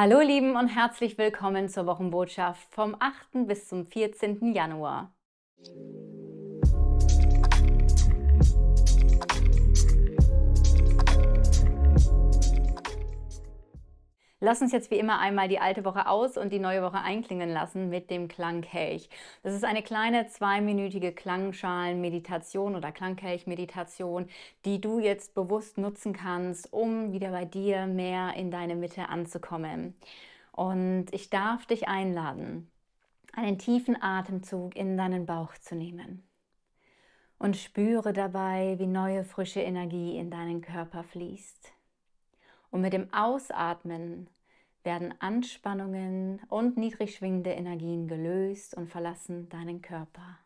Hallo Lieben und herzlich willkommen zur Wochenbotschaft vom 8. bis zum 14. Januar. Lass uns jetzt wie immer einmal die alte Woche aus und die neue Woche einklingen lassen mit dem Klangkelch. Das ist eine kleine zweiminütige Klangschalenmeditation oder Klangkelchmeditation, die du jetzt bewusst nutzen kannst, um wieder bei dir mehr in deine Mitte anzukommen. Und ich darf dich einladen, einen tiefen Atemzug in deinen Bauch zu nehmen. Und spüre dabei, wie neue frische Energie in deinen Körper fließt. Und mit dem Ausatmen werden Anspannungen und niedrig schwingende Energien gelöst und verlassen deinen Körper.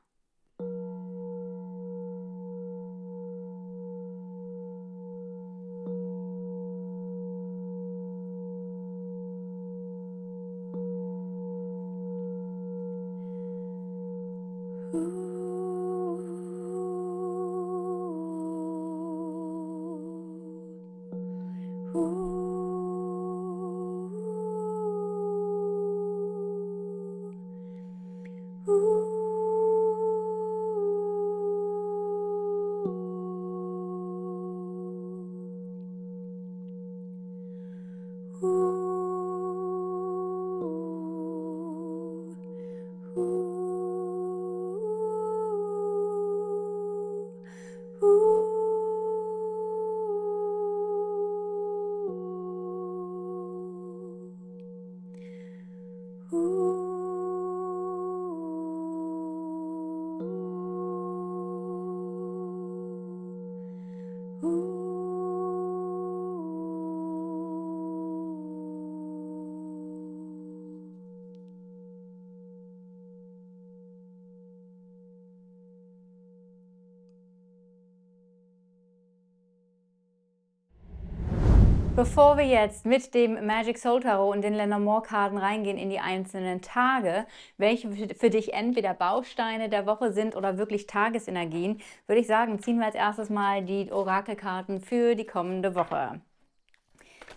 Bevor wir jetzt mit dem Magic Soul Tarot und den Lenore Karten reingehen in die einzelnen Tage, welche für dich entweder Bausteine der Woche sind oder wirklich Tagesenergien, würde ich sagen, ziehen wir als erstes mal die Orakelkarten für die kommende Woche.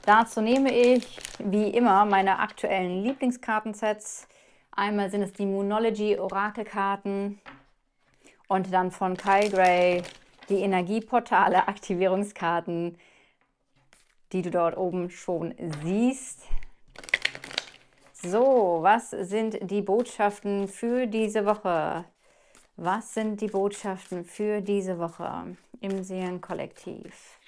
Dazu nehme ich, wie immer, meine aktuellen Lieblingskartensets. Einmal sind es die Moonology Orakelkarten und dann von Kyle Gray die Energieportale Aktivierungskarten die du dort oben schon siehst. So, was sind die Botschaften für diese Woche? Was sind die Botschaften für diese Woche im Seelenkollektiv?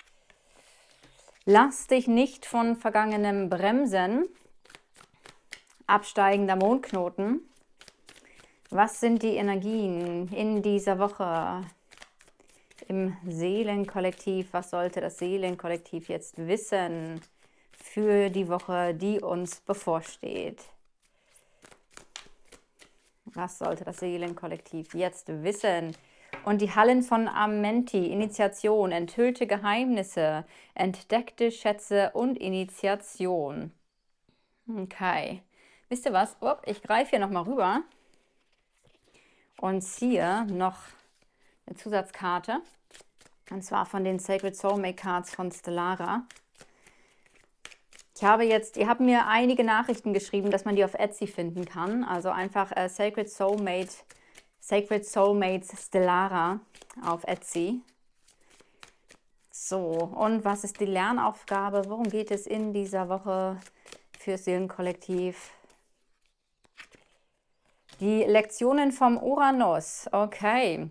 Lass dich nicht von Vergangenem bremsen. Absteigender Mondknoten. Was sind die Energien in dieser Woche? im Seelenkollektiv. Was sollte das Seelenkollektiv jetzt wissen für die Woche, die uns bevorsteht? Was sollte das Seelenkollektiv jetzt wissen? Und die Hallen von Amenti, Initiation, enthüllte Geheimnisse, entdeckte Schätze und Initiation. Okay. Wisst ihr was? Upp, ich greife hier nochmal rüber und ziehe noch eine Zusatzkarte. Und zwar von den Sacred Soulmate Cards von Stellara. Ich habe jetzt, ihr habt mir einige Nachrichten geschrieben, dass man die auf Etsy finden kann. Also einfach äh, Sacred Soulmate, Sacred Soulmates Stellara auf Etsy. So, und was ist die Lernaufgabe? Worum geht es in dieser Woche für Seelenkollektiv? Die Lektionen vom Uranus. Okay.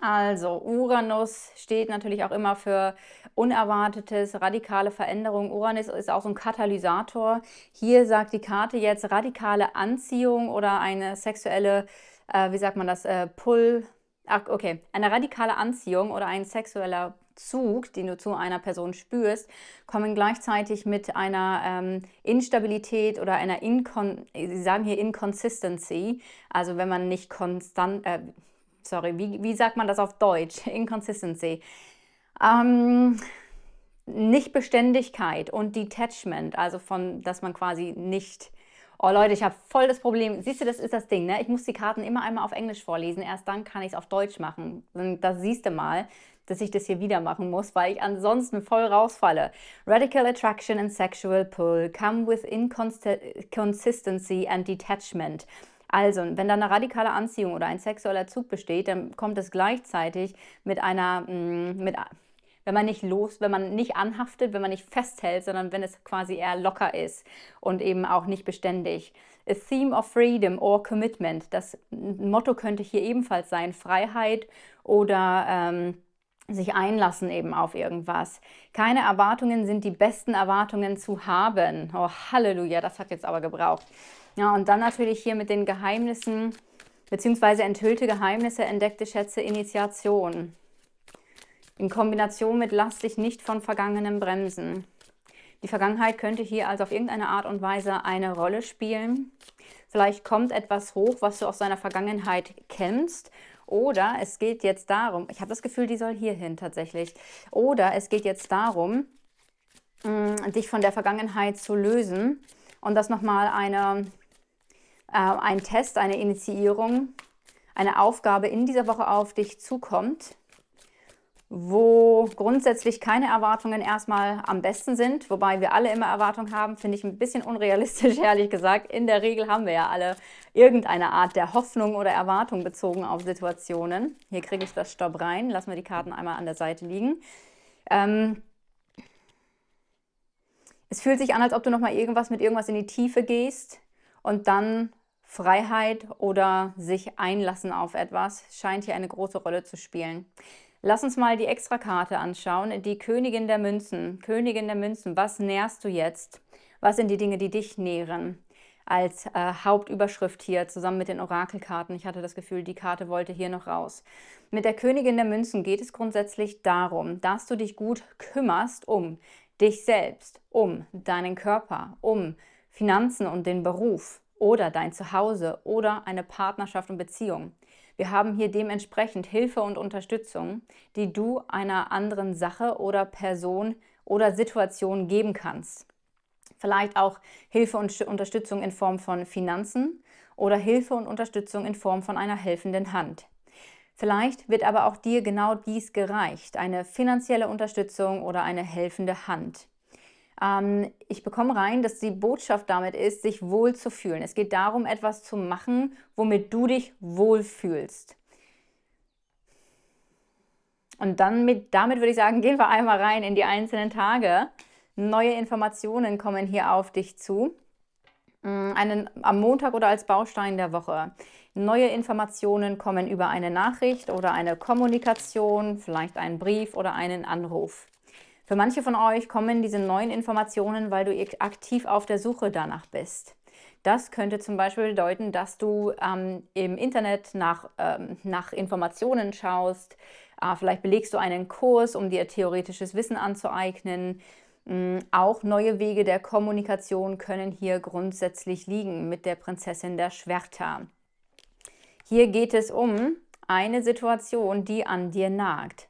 Also Uranus steht natürlich auch immer für Unerwartetes, radikale Veränderung. Uranus ist auch so ein Katalysator. Hier sagt die Karte jetzt radikale Anziehung oder eine sexuelle, äh, wie sagt man das, äh, Pull. Ach, okay, eine radikale Anziehung oder ein sexueller Zug, den du zu einer Person spürst, kommen gleichzeitig mit einer ähm, Instabilität oder einer Incon, sie sagen hier Inconsistency, also wenn man nicht konstant, äh, sorry, wie, wie sagt man das auf Deutsch? Inconsistency. Ähm, Nichtbeständigkeit und Detachment, also von, dass man quasi nicht Oh Leute, ich habe voll das Problem. Siehst du, das ist das Ding, ne? Ich muss die Karten immer einmal auf Englisch vorlesen. Erst dann kann ich es auf Deutsch machen. Und das siehst du mal, dass ich das hier wieder machen muss, weil ich ansonsten voll rausfalle. Radical attraction and sexual pull come with inconsistency and detachment. Also, wenn da eine radikale Anziehung oder ein sexueller Zug besteht, dann kommt es gleichzeitig mit einer, mm, mit, wenn man nicht los, wenn man nicht anhaftet, wenn man nicht festhält, sondern wenn es quasi eher locker ist und eben auch nicht beständig. A theme of freedom or commitment. Das Motto könnte hier ebenfalls sein: Freiheit oder ähm, sich einlassen eben auf irgendwas. Keine Erwartungen sind die besten Erwartungen zu haben. Oh, Halleluja, das hat jetzt aber gebraucht. Ja, und dann natürlich hier mit den Geheimnissen, beziehungsweise enthüllte Geheimnisse, entdeckte Schätze, Initiation. In Kombination mit lass dich nicht von Vergangenem bremsen. Die Vergangenheit könnte hier also auf irgendeine Art und Weise eine Rolle spielen. Vielleicht kommt etwas hoch, was du aus deiner Vergangenheit kennst oder es geht jetzt darum, ich habe das Gefühl, die soll hier hin tatsächlich. Oder es geht jetzt darum, mm, dich von der Vergangenheit zu lösen und dass nochmal eine, äh, ein Test, eine Initiierung, eine Aufgabe in dieser Woche auf dich zukommt, wo grundsätzlich keine Erwartungen erstmal am besten sind, wobei wir alle immer Erwartungen haben, finde ich ein bisschen unrealistisch, ehrlich gesagt. In der Regel haben wir ja alle irgendeine Art der Hoffnung oder Erwartung bezogen auf Situationen. Hier kriege ich das Stopp rein, lassen wir die Karten einmal an der Seite liegen. Ähm, es fühlt sich an, als ob du nochmal irgendwas mit irgendwas in die Tiefe gehst und dann Freiheit oder sich einlassen auf etwas scheint hier eine große Rolle zu spielen. Lass uns mal die Extrakarte anschauen, die Königin der Münzen. Königin der Münzen, was nährst du jetzt? Was sind die Dinge, die dich nähren? Als äh, Hauptüberschrift hier zusammen mit den Orakelkarten. Ich hatte das Gefühl, die Karte wollte hier noch raus. Mit der Königin der Münzen geht es grundsätzlich darum, dass du dich gut kümmerst um dich selbst, um deinen Körper, um Finanzen und den Beruf oder dein Zuhause oder eine Partnerschaft und Beziehung. Wir haben hier dementsprechend Hilfe und Unterstützung, die du einer anderen Sache oder Person oder Situation geben kannst. Vielleicht auch Hilfe und Unterstützung in Form von Finanzen oder Hilfe und Unterstützung in Form von einer helfenden Hand. Vielleicht wird aber auch dir genau dies gereicht, eine finanzielle Unterstützung oder eine helfende Hand. Ähm, ich bekomme rein, dass die Botschaft damit ist, sich wohl zu fühlen. Es geht darum, etwas zu machen, womit du dich wohlfühlst. Und dann mit, damit würde ich sagen, gehen wir einmal rein in die einzelnen Tage. Neue Informationen kommen hier auf dich zu. Mm, einen, am Montag oder als Baustein der Woche. Neue Informationen kommen über eine Nachricht oder eine Kommunikation, vielleicht einen Brief oder einen Anruf. Für manche von euch kommen diese neuen Informationen, weil du aktiv auf der Suche danach bist. Das könnte zum Beispiel bedeuten, dass du ähm, im Internet nach, ähm, nach Informationen schaust. Äh, vielleicht belegst du einen Kurs, um dir theoretisches Wissen anzueignen. Ähm, auch neue Wege der Kommunikation können hier grundsätzlich liegen mit der Prinzessin der Schwerter. Hier geht es um eine Situation, die an dir nagt.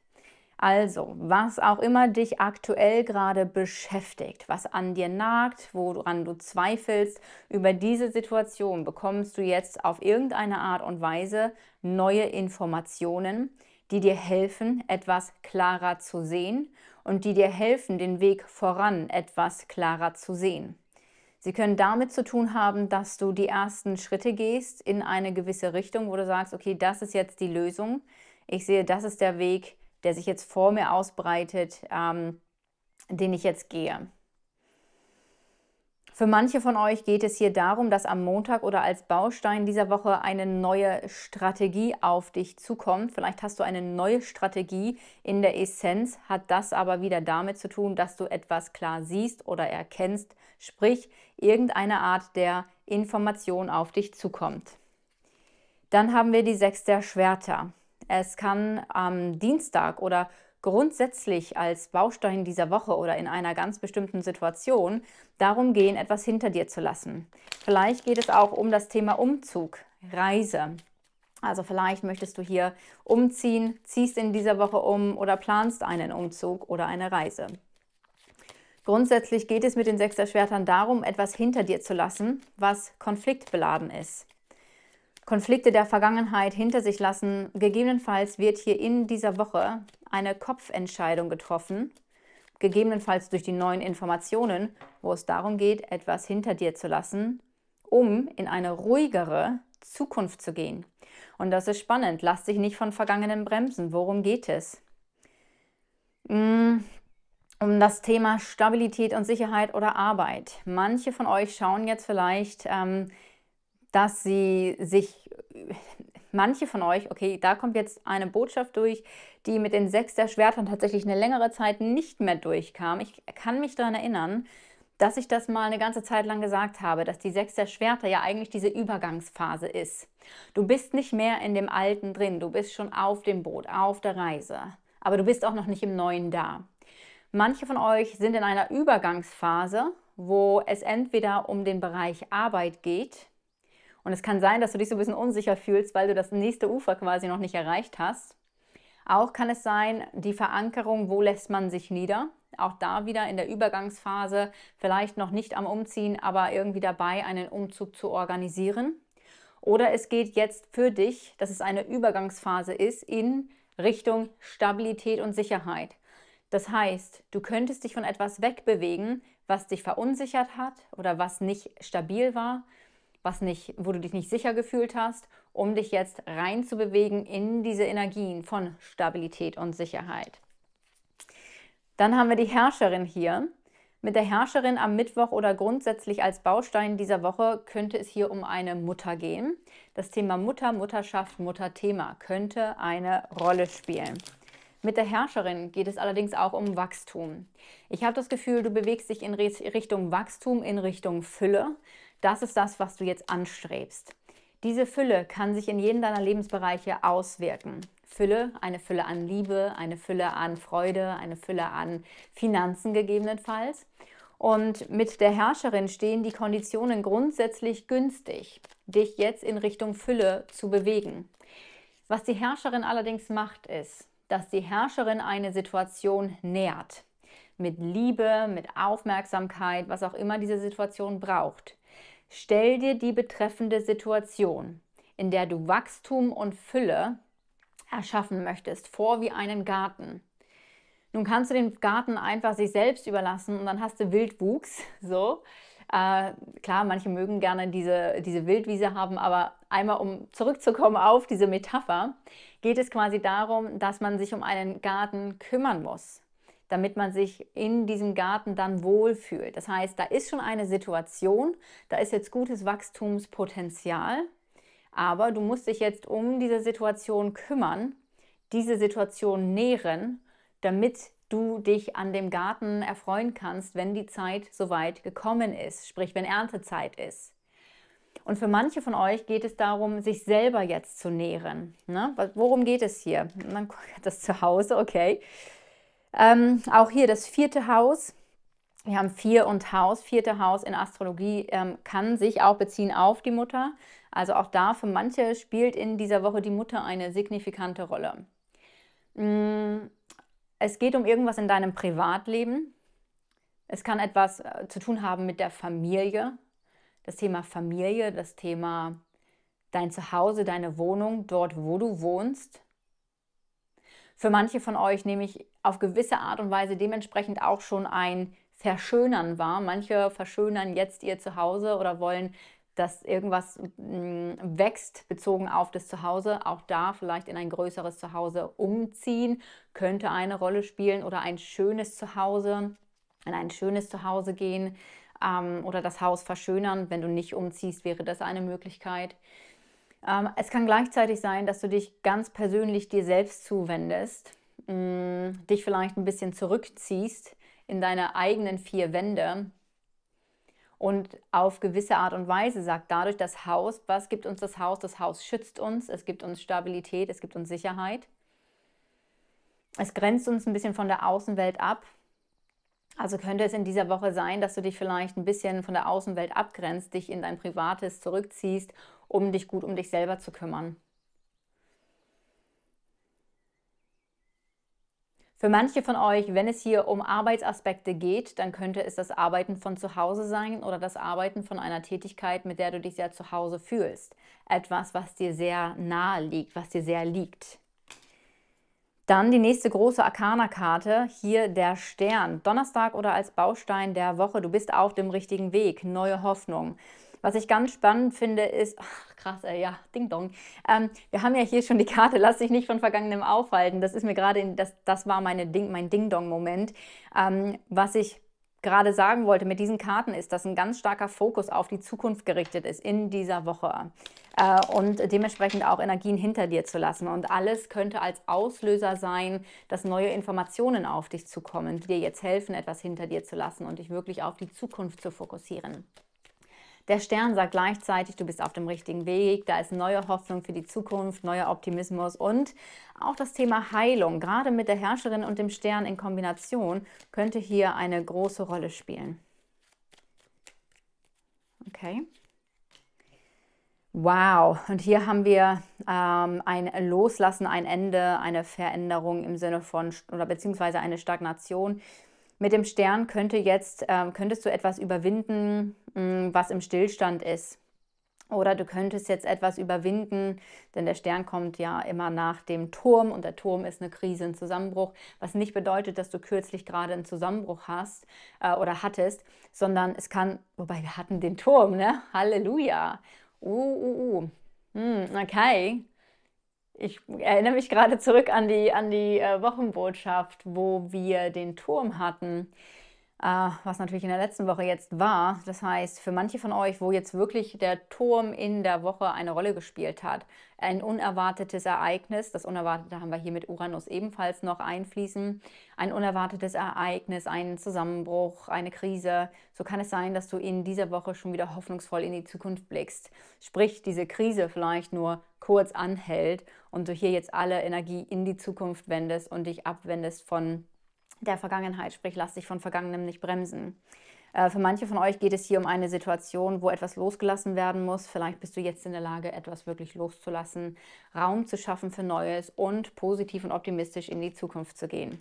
Also, was auch immer dich aktuell gerade beschäftigt, was an dir nagt, woran du zweifelst, über diese Situation bekommst du jetzt auf irgendeine Art und Weise neue Informationen, die dir helfen, etwas klarer zu sehen und die dir helfen, den Weg voran etwas klarer zu sehen. Sie können damit zu tun haben, dass du die ersten Schritte gehst in eine gewisse Richtung, wo du sagst, okay, das ist jetzt die Lösung. Ich sehe, das ist der Weg, der sich jetzt vor mir ausbreitet, ähm, den ich jetzt gehe. Für manche von euch geht es hier darum, dass am Montag oder als Baustein dieser Woche eine neue Strategie auf dich zukommt. Vielleicht hast du eine neue Strategie in der Essenz, hat das aber wieder damit zu tun, dass du etwas klar siehst oder erkennst, sprich irgendeine Art der Information auf dich zukommt. Dann haben wir die Sechs der Schwerter. Es kann am Dienstag oder grundsätzlich als Baustein dieser Woche oder in einer ganz bestimmten Situation darum gehen, etwas hinter dir zu lassen. Vielleicht geht es auch um das Thema Umzug, Reise. Also vielleicht möchtest du hier umziehen, ziehst in dieser Woche um oder planst einen Umzug oder eine Reise. Grundsätzlich geht es mit den Sechser Schwertern darum, etwas hinter dir zu lassen, was konfliktbeladen ist. Konflikte der Vergangenheit hinter sich lassen. Gegebenenfalls wird hier in dieser Woche eine Kopfentscheidung getroffen, gegebenenfalls durch die neuen Informationen, wo es darum geht, etwas hinter dir zu lassen, um in eine ruhigere Zukunft zu gehen. Und das ist spannend. Lass dich nicht von Vergangenen bremsen. Worum geht es? Mm, um das Thema Stabilität und Sicherheit oder Arbeit. Manche von euch schauen jetzt vielleicht ähm, dass sie sich, manche von euch, okay, da kommt jetzt eine Botschaft durch, die mit den sechs der Schwertern tatsächlich eine längere Zeit nicht mehr durchkam. Ich kann mich daran erinnern, dass ich das mal eine ganze Zeit lang gesagt habe, dass die Sechs der Schwerter ja eigentlich diese Übergangsphase ist. Du bist nicht mehr in dem Alten drin, du bist schon auf dem Boot, auf der Reise, aber du bist auch noch nicht im Neuen da. Manche von euch sind in einer Übergangsphase, wo es entweder um den Bereich Arbeit geht, und es kann sein, dass du dich so ein bisschen unsicher fühlst, weil du das nächste Ufer quasi noch nicht erreicht hast. Auch kann es sein, die Verankerung, wo lässt man sich nieder? Auch da wieder in der Übergangsphase, vielleicht noch nicht am Umziehen, aber irgendwie dabei, einen Umzug zu organisieren. Oder es geht jetzt für dich, dass es eine Übergangsphase ist, in Richtung Stabilität und Sicherheit. Das heißt, du könntest dich von etwas wegbewegen, was dich verunsichert hat oder was nicht stabil war was nicht, wo du dich nicht sicher gefühlt hast, um dich jetzt reinzubewegen in diese Energien von Stabilität und Sicherheit. Dann haben wir die Herrscherin hier. Mit der Herrscherin am Mittwoch oder grundsätzlich als Baustein dieser Woche könnte es hier um eine Mutter gehen. Das Thema Mutter, Mutterschaft, Mutterthema könnte eine Rolle spielen. Mit der Herrscherin geht es allerdings auch um Wachstum. Ich habe das Gefühl, du bewegst dich in Richtung Wachstum, in Richtung Fülle. Das ist das, was du jetzt anstrebst. Diese Fülle kann sich in jedem deiner Lebensbereiche auswirken. Fülle, eine Fülle an Liebe, eine Fülle an Freude, eine Fülle an Finanzen gegebenenfalls. Und mit der Herrscherin stehen die Konditionen grundsätzlich günstig, dich jetzt in Richtung Fülle zu bewegen. Was die Herrscherin allerdings macht, ist, dass die Herrscherin eine Situation nährt. Mit Liebe, mit Aufmerksamkeit, was auch immer diese Situation braucht. Stell dir die betreffende Situation, in der du Wachstum und Fülle erschaffen möchtest, vor wie einen Garten. Nun kannst du den Garten einfach sich selbst überlassen und dann hast du Wildwuchs. So. Äh, klar, manche mögen gerne diese, diese Wildwiese haben, aber einmal um zurückzukommen auf diese Metapher, geht es quasi darum, dass man sich um einen Garten kümmern muss damit man sich in diesem Garten dann wohlfühlt. Das heißt, da ist schon eine Situation, da ist jetzt gutes Wachstumspotenzial, aber du musst dich jetzt um diese Situation kümmern, diese Situation nähren, damit du dich an dem Garten erfreuen kannst, wenn die Zeit soweit gekommen ist, sprich wenn Erntezeit ist. Und für manche von euch geht es darum, sich selber jetzt zu nähren. Ne? Worum geht es hier? Man guckt das zu Hause, okay. Ähm, auch hier das vierte Haus. Wir haben vier und Haus. Vierte Haus in Astrologie ähm, kann sich auch beziehen auf die Mutter. Also auch da für manche spielt in dieser Woche die Mutter eine signifikante Rolle. Mm, es geht um irgendwas in deinem Privatleben. Es kann etwas äh, zu tun haben mit der Familie. Das Thema Familie, das Thema dein Zuhause, deine Wohnung, dort, wo du wohnst. Für manche von euch nehme ich auf gewisse Art und Weise dementsprechend auch schon ein Verschönern wahr. Manche verschönern jetzt ihr Zuhause oder wollen, dass irgendwas mm, wächst, bezogen auf das Zuhause. Auch da vielleicht in ein größeres Zuhause umziehen könnte eine Rolle spielen oder ein schönes Zuhause, in ein schönes Zuhause gehen ähm, oder das Haus verschönern. Wenn du nicht umziehst, wäre das eine Möglichkeit. Ähm, es kann gleichzeitig sein, dass du dich ganz persönlich dir selbst zuwendest, mm, dich vielleicht ein bisschen zurückziehst in deine eigenen vier Wände und auf gewisse Art und Weise sagt dadurch das Haus, was gibt uns das Haus? Das Haus schützt uns, es gibt uns Stabilität, es gibt uns Sicherheit. Es grenzt uns ein bisschen von der Außenwelt ab, also könnte es in dieser Woche sein, dass du dich vielleicht ein bisschen von der Außenwelt abgrenzt, dich in dein Privates zurückziehst, um dich gut um dich selber zu kümmern. Für manche von euch, wenn es hier um Arbeitsaspekte geht, dann könnte es das Arbeiten von zu Hause sein oder das Arbeiten von einer Tätigkeit, mit der du dich sehr zu Hause fühlst. Etwas, was dir sehr nahe liegt, was dir sehr liegt. Dann die nächste große Arkana-Karte, hier der Stern. Donnerstag oder als Baustein der Woche, du bist auf dem richtigen Weg, neue Hoffnung. Was ich ganz spannend finde, ist, ach krass, ey, ja, Ding Dong. Ähm, wir haben ja hier schon die Karte, lass dich nicht von Vergangenem aufhalten. Das ist mir gerade, das, das war meine Ding, mein Ding Dong-Moment. Ähm, was ich gerade sagen wollte mit diesen Karten ist, dass ein ganz starker Fokus auf die Zukunft gerichtet ist in dieser Woche äh, und dementsprechend auch Energien hinter dir zu lassen. Und alles könnte als Auslöser sein, dass neue Informationen auf dich zukommen, die dir jetzt helfen, etwas hinter dir zu lassen und dich wirklich auf die Zukunft zu fokussieren. Der Stern sagt gleichzeitig, du bist auf dem richtigen Weg, da ist neue Hoffnung für die Zukunft, neuer Optimismus und auch das Thema Heilung, gerade mit der Herrscherin und dem Stern in Kombination, könnte hier eine große Rolle spielen. Okay. Wow, und hier haben wir ähm, ein Loslassen, ein Ende, eine Veränderung im Sinne von oder beziehungsweise eine Stagnation. Mit dem Stern könnte jetzt, ähm, könntest du etwas überwinden, mh, hm, was im Stillstand ist. Oder du könntest jetzt etwas überwinden, denn der Stern kommt ja immer nach dem Turm und der Turm ist eine Krise, ein Zusammenbruch, was nicht bedeutet, dass du kürzlich gerade einen Zusammenbruch hast äh, oder hattest, sondern es kann, wobei wir hatten den Turm, ne? Halleluja! Uh, uh, uh. Hm, okay. Ich erinnere mich gerade zurück an die, an die äh, Wochenbotschaft, wo wir den Turm hatten. Uh, was natürlich in der letzten Woche jetzt war. Das heißt, für manche von euch, wo jetzt wirklich der Turm in der Woche eine Rolle gespielt hat, ein unerwartetes Ereignis, das Unerwartete haben wir hier mit Uranus ebenfalls noch einfließen, ein unerwartetes Ereignis, ein Zusammenbruch, eine Krise, so kann es sein, dass du in dieser Woche schon wieder hoffnungsvoll in die Zukunft blickst. Sprich, diese Krise vielleicht nur kurz anhält und du hier jetzt alle Energie in die Zukunft wendest und dich abwendest von der Vergangenheit, sprich lass dich von Vergangenem nicht bremsen. Äh, für manche von euch geht es hier um eine Situation, wo etwas losgelassen werden muss. Vielleicht bist du jetzt in der Lage, etwas wirklich loszulassen, Raum zu schaffen für Neues und positiv und optimistisch in die Zukunft zu gehen.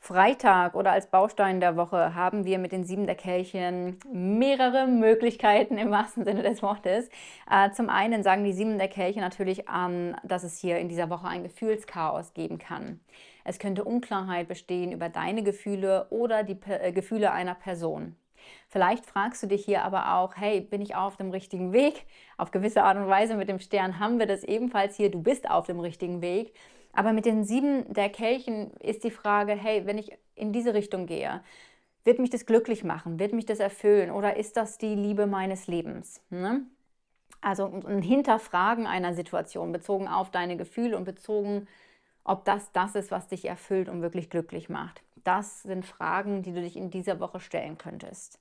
Freitag oder als Baustein der Woche haben wir mit den sieben der Kelchen mehrere Möglichkeiten im wahrsten Sinne des Wortes. Äh, zum einen sagen die sieben der Kelche natürlich an, dass es hier in dieser Woche ein Gefühlschaos geben kann. Es könnte Unklarheit bestehen über deine Gefühle oder die P äh, Gefühle einer Person. Vielleicht fragst du dich hier aber auch, hey, bin ich auf dem richtigen Weg? Auf gewisse Art und Weise mit dem Stern haben wir das ebenfalls hier, du bist auf dem richtigen Weg. Aber mit den sieben der Kelchen ist die Frage, hey, wenn ich in diese Richtung gehe, wird mich das glücklich machen? Wird mich das erfüllen? Oder ist das die Liebe meines Lebens? Ne? Also ein Hinterfragen einer Situation bezogen auf deine Gefühle und bezogen auf ob das das ist, was dich erfüllt und wirklich glücklich macht. Das sind Fragen, die du dich in dieser Woche stellen könntest.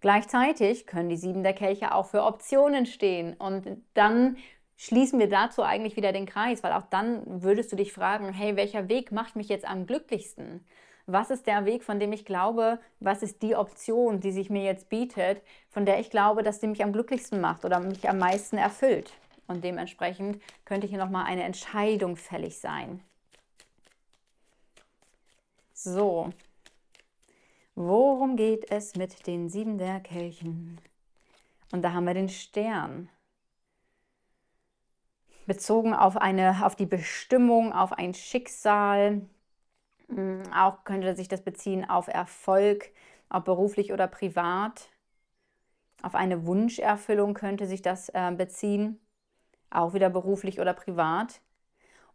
Gleichzeitig können die sieben der Kelche auch für Optionen stehen. Und dann schließen wir dazu eigentlich wieder den Kreis, weil auch dann würdest du dich fragen, hey, welcher Weg macht mich jetzt am glücklichsten? Was ist der Weg, von dem ich glaube, was ist die Option, die sich mir jetzt bietet, von der ich glaube, dass die mich am glücklichsten macht oder mich am meisten erfüllt? Und dementsprechend könnte hier nochmal eine Entscheidung fällig sein. So, worum geht es mit den sieben der Kelchen? Und da haben wir den Stern. Bezogen auf, eine, auf die Bestimmung, auf ein Schicksal. Hm, auch könnte sich das beziehen auf Erfolg, ob beruflich oder privat. Auf eine Wunscherfüllung könnte sich das äh, beziehen, auch wieder beruflich oder privat.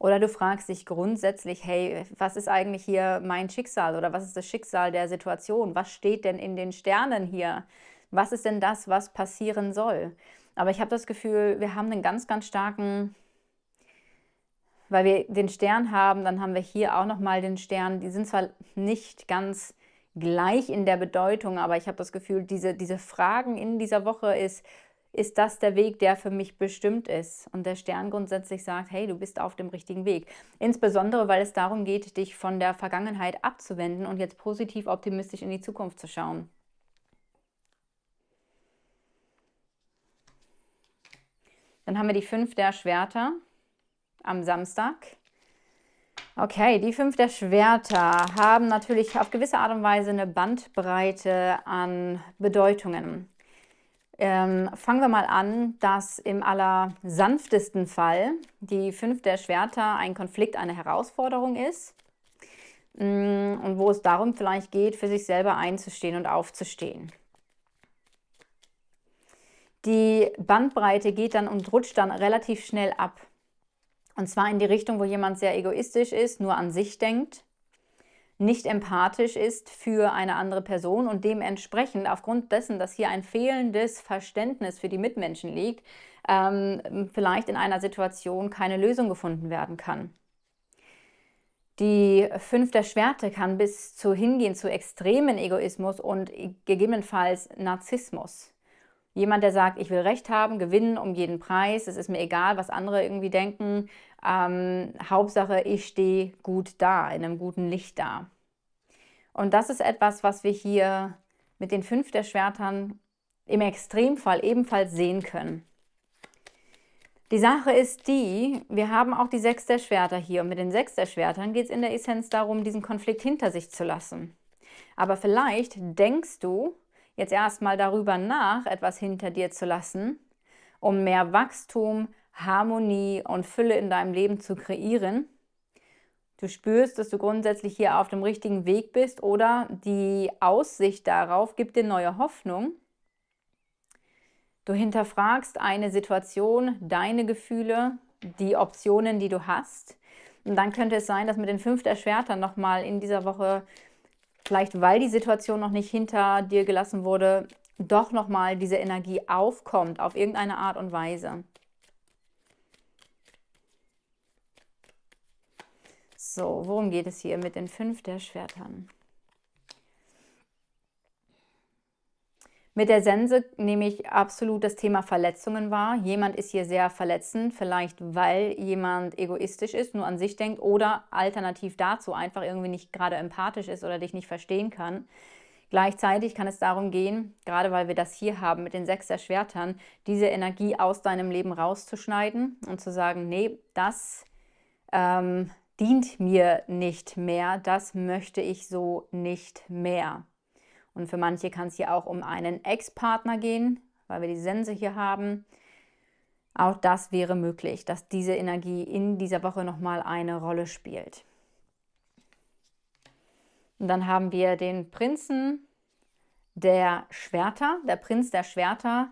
Oder du fragst dich grundsätzlich, hey, was ist eigentlich hier mein Schicksal oder was ist das Schicksal der Situation? Was steht denn in den Sternen hier? Was ist denn das, was passieren soll? Aber ich habe das Gefühl, wir haben einen ganz, ganz starken, weil wir den Stern haben, dann haben wir hier auch nochmal den Stern. Die sind zwar nicht ganz gleich in der Bedeutung, aber ich habe das Gefühl, diese, diese Fragen in dieser Woche ist, ist das der Weg, der für mich bestimmt ist. Und der Stern grundsätzlich sagt, hey, du bist auf dem richtigen Weg. Insbesondere, weil es darum geht, dich von der Vergangenheit abzuwenden und jetzt positiv optimistisch in die Zukunft zu schauen. Dann haben wir die fünf der Schwerter am Samstag. Okay, die fünf der Schwerter haben natürlich auf gewisse Art und Weise eine Bandbreite an Bedeutungen. Ähm, fangen wir mal an, dass im allersanftesten Fall die fünf der Schwerter ein Konflikt, eine Herausforderung ist mm, und wo es darum vielleicht geht, für sich selber einzustehen und aufzustehen. Die Bandbreite geht dann und rutscht dann relativ schnell ab. Und zwar in die Richtung, wo jemand sehr egoistisch ist, nur an sich denkt nicht empathisch ist für eine andere Person und dementsprechend aufgrund dessen, dass hier ein fehlendes Verständnis für die Mitmenschen liegt, ähm, vielleicht in einer Situation keine Lösung gefunden werden kann. Die Fünf der Schwerte kann bis zu hingehen zu extremen Egoismus und gegebenenfalls Narzissmus. Jemand, der sagt, ich will Recht haben, gewinnen um jeden Preis, es ist mir egal, was andere irgendwie denken. Ähm, Hauptsache, ich stehe gut da, in einem guten Licht da. Und das ist etwas, was wir hier mit den fünf der Schwertern im Extremfall ebenfalls sehen können. Die Sache ist die, wir haben auch die Sechs der Schwerter hier. Und mit den Sechs der Schwertern geht es in der Essenz darum, diesen Konflikt hinter sich zu lassen. Aber vielleicht denkst du jetzt erstmal darüber nach, etwas hinter dir zu lassen, um mehr Wachstum, Harmonie und Fülle in deinem Leben zu kreieren du spürst, dass du grundsätzlich hier auf dem richtigen Weg bist oder die Aussicht darauf gibt dir neue Hoffnung. Du hinterfragst eine Situation, deine Gefühle, die Optionen, die du hast. Und dann könnte es sein, dass mit den fünf der Schwertern nochmal in dieser Woche, vielleicht weil die Situation noch nicht hinter dir gelassen wurde, doch nochmal diese Energie aufkommt auf irgendeine Art und Weise. So, worum geht es hier mit den fünf der Schwertern? Mit der Sense nehme ich absolut das Thema Verletzungen wahr. Jemand ist hier sehr verletzend, vielleicht weil jemand egoistisch ist, nur an sich denkt oder alternativ dazu einfach irgendwie nicht gerade empathisch ist oder dich nicht verstehen kann. Gleichzeitig kann es darum gehen, gerade weil wir das hier haben mit den sechs der Schwertern, diese Energie aus deinem Leben rauszuschneiden und zu sagen, nee, das ähm, dient mir nicht mehr, das möchte ich so nicht mehr. Und für manche kann es hier auch um einen Ex-Partner gehen, weil wir die Sense hier haben. Auch das wäre möglich, dass diese Energie in dieser Woche nochmal eine Rolle spielt. Und dann haben wir den Prinzen der Schwerter, der Prinz der Schwerter.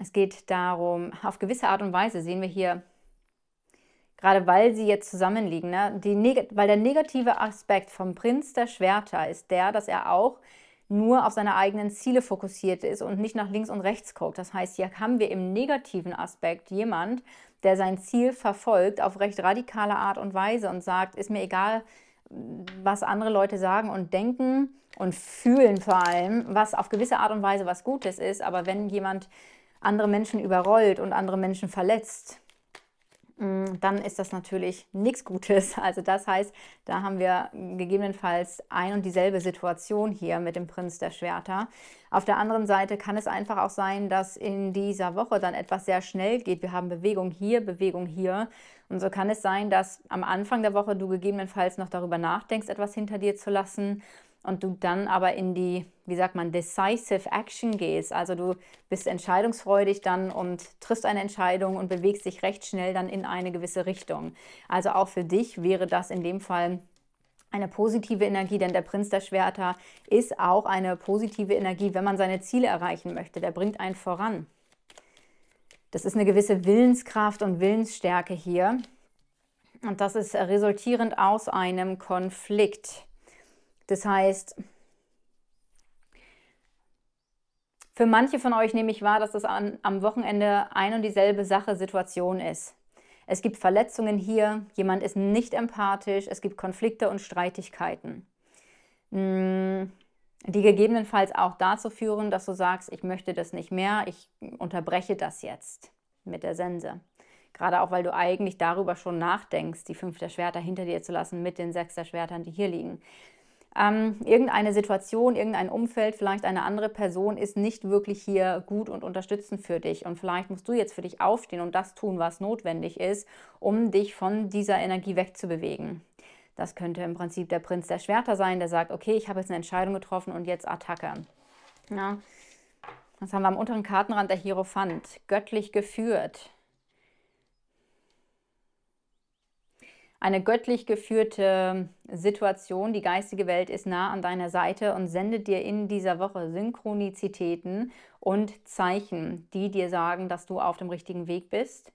Es geht darum, auf gewisse Art und Weise sehen wir hier gerade weil sie jetzt zusammenliegen, ne? weil der negative Aspekt vom Prinz der Schwerter ist der, dass er auch nur auf seine eigenen Ziele fokussiert ist und nicht nach links und rechts guckt. Das heißt, hier haben wir im negativen Aspekt jemand, der sein Ziel verfolgt auf recht radikale Art und Weise und sagt, ist mir egal, was andere Leute sagen und denken und fühlen vor allem, was auf gewisse Art und Weise was Gutes ist, aber wenn jemand andere Menschen überrollt und andere Menschen verletzt, Mm, dann ist das natürlich nichts Gutes. Also das heißt, da haben wir gegebenenfalls ein und dieselbe Situation hier mit dem Prinz der Schwerter. Auf der anderen Seite kann es einfach auch sein, dass in dieser Woche dann etwas sehr schnell geht. Wir haben Bewegung hier, Bewegung hier. Und so kann es sein, dass am Anfang der Woche du gegebenenfalls noch darüber nachdenkst, etwas hinter dir zu lassen und du dann aber in die, wie sagt man, decisive action gehst. Also du bist entscheidungsfreudig dann und triffst eine Entscheidung und bewegst dich recht schnell dann in eine gewisse Richtung. Also auch für dich wäre das in dem Fall eine positive Energie, denn der Prinz der Schwerter ist auch eine positive Energie, wenn man seine Ziele erreichen möchte. Der bringt einen voran. Das ist eine gewisse Willenskraft und Willensstärke hier. Und das ist resultierend aus einem Konflikt. Das heißt, für manche von euch nehme ich wahr, dass das an, am Wochenende ein und dieselbe Sache Situation ist. Es gibt Verletzungen hier, jemand ist nicht empathisch, es gibt Konflikte und Streitigkeiten, hm, die gegebenenfalls auch dazu führen, dass du sagst, ich möchte das nicht mehr, ich unterbreche das jetzt mit der Sense. Gerade auch, weil du eigentlich darüber schon nachdenkst, die fünfter Schwerter hinter dir zu lassen mit den sechster Schwertern, die hier liegen ähm, irgendeine Situation, irgendein Umfeld, vielleicht eine andere Person ist nicht wirklich hier gut und unterstützend für dich. Und vielleicht musst du jetzt für dich aufstehen und das tun, was notwendig ist, um dich von dieser Energie wegzubewegen. Das könnte im Prinzip der Prinz der Schwerter sein, der sagt, okay, ich habe jetzt eine Entscheidung getroffen und jetzt Attacke. Ja. Das haben wir am unteren Kartenrand der Hierophant. Göttlich geführt. eine göttlich geführte Situation. Die geistige Welt ist nah an deiner Seite und sendet dir in dieser Woche Synchronizitäten und Zeichen, die dir sagen, dass du auf dem richtigen Weg bist.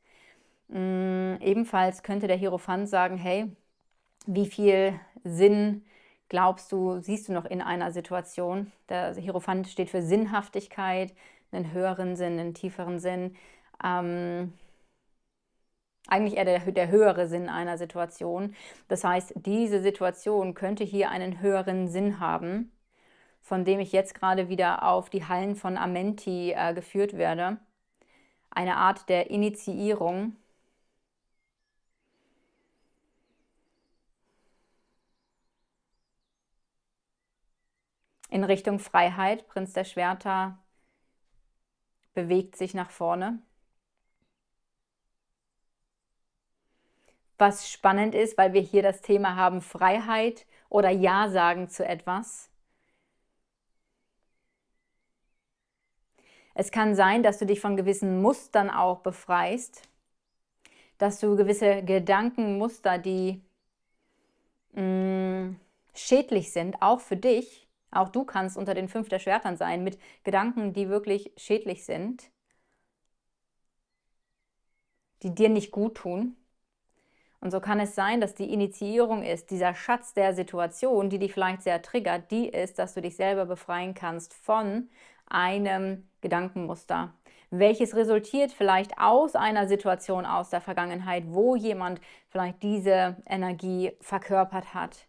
Ähm, ebenfalls könnte der Hierophant sagen, hey, wie viel Sinn glaubst du, siehst du noch in einer Situation? Der Hierophant steht für Sinnhaftigkeit, einen höheren Sinn, einen tieferen Sinn. Ähm, eigentlich eher der, der, höhere Sinn einer Situation. Das heißt, diese Situation könnte hier einen höheren Sinn haben, von dem ich jetzt gerade wieder auf die Hallen von Amenti äh, geführt werde. Eine Art der Initiierung. In Richtung Freiheit, Prinz der Schwerter bewegt sich nach vorne. was spannend ist, weil wir hier das Thema haben Freiheit oder Ja sagen zu etwas. Es kann sein, dass du dich von gewissen Mustern auch befreist, dass du gewisse Gedankenmuster, die mh, mm, schädlich sind, auch für dich, auch du kannst unter den fünf der Schwertern sein, mit Gedanken, die wirklich schädlich sind, die dir nicht gut tun. Und so kann es sein, dass die Initiierung ist, dieser Schatz der Situation, die dich vielleicht sehr triggert, die ist, dass du dich selber befreien kannst von einem Gedankenmuster, welches resultiert vielleicht aus einer Situation aus der Vergangenheit, wo jemand vielleicht diese Energie verkörpert hat.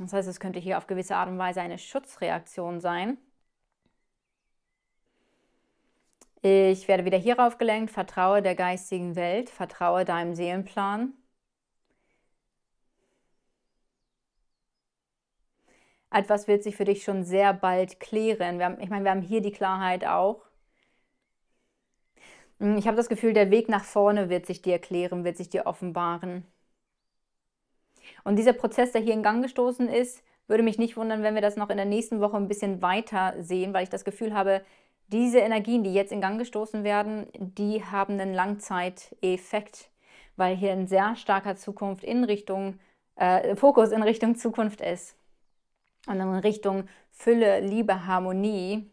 Das heißt, es könnte hier auf gewisse Art und Weise eine Schutzreaktion sein, Ich werde wieder hierauf gelenkt, vertraue der geistigen Welt, vertraue deinem Seelenplan. Etwas wird sich für dich schon sehr bald klären. Haben, ich meine, wir haben hier die Klarheit auch. Hm, ich habe das Gefühl, der Weg nach vorne wird sich dir erklären, wird sich dir offenbaren. Und dieser Prozess, der hier in Gang gestoßen ist, würde mich nicht wundern, wenn wir das noch in der nächsten Woche ein bisschen weiter sehen, weil ich das Gefühl habe, diese Energien, die jetzt in Gang gestoßen werden, die haben einen Langzeiteffekt, weil hier ein sehr starker Zukunft in Richtung, äh, Fokus in Richtung Zukunft ist. Und in Richtung Fülle, Liebe, Harmonie.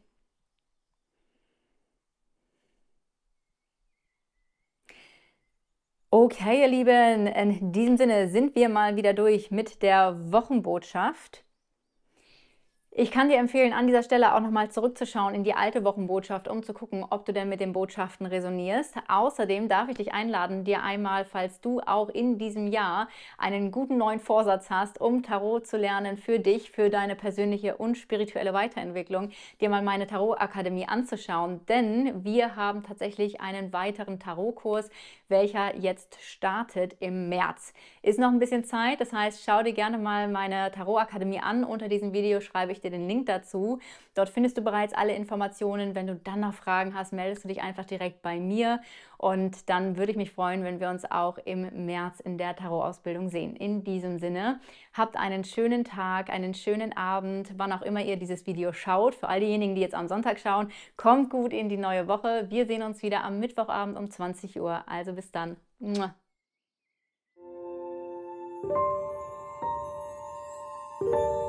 Okay, ihr Lieben, in diesem Sinne sind wir mal wieder durch mit der Wochenbotschaft. Ich kann dir empfehlen, an dieser Stelle auch nochmal zurückzuschauen in die alte Wochenbotschaft, um zu gucken, ob du denn mit den Botschaften resonierst. Außerdem darf ich dich einladen, dir einmal, falls du auch in diesem Jahr einen guten neuen Vorsatz hast, um Tarot zu lernen für dich, für deine persönliche und spirituelle Weiterentwicklung, dir mal meine Tarot-Akademie anzuschauen. Denn wir haben tatsächlich einen weiteren Tarotkurs welcher jetzt startet im März. Ist noch ein bisschen Zeit, das heißt, schau dir gerne mal meine Tarotakademie an. Unter diesem Video schreibe ich dir den Link dazu. Dort findest du bereits alle Informationen. Wenn du dann noch Fragen hast, meldest du dich einfach direkt bei mir. Und dann würde ich mich freuen, wenn wir uns auch im März in der Tarotausbildung sehen. In diesem Sinne, habt einen schönen Tag, einen schönen Abend, wann auch immer ihr dieses Video schaut. Für all diejenigen, die jetzt am Sonntag schauen, kommt gut in die neue Woche. Wir sehen uns wieder am Mittwochabend um 20 Uhr. Also bis Pakistan. Mua. thank you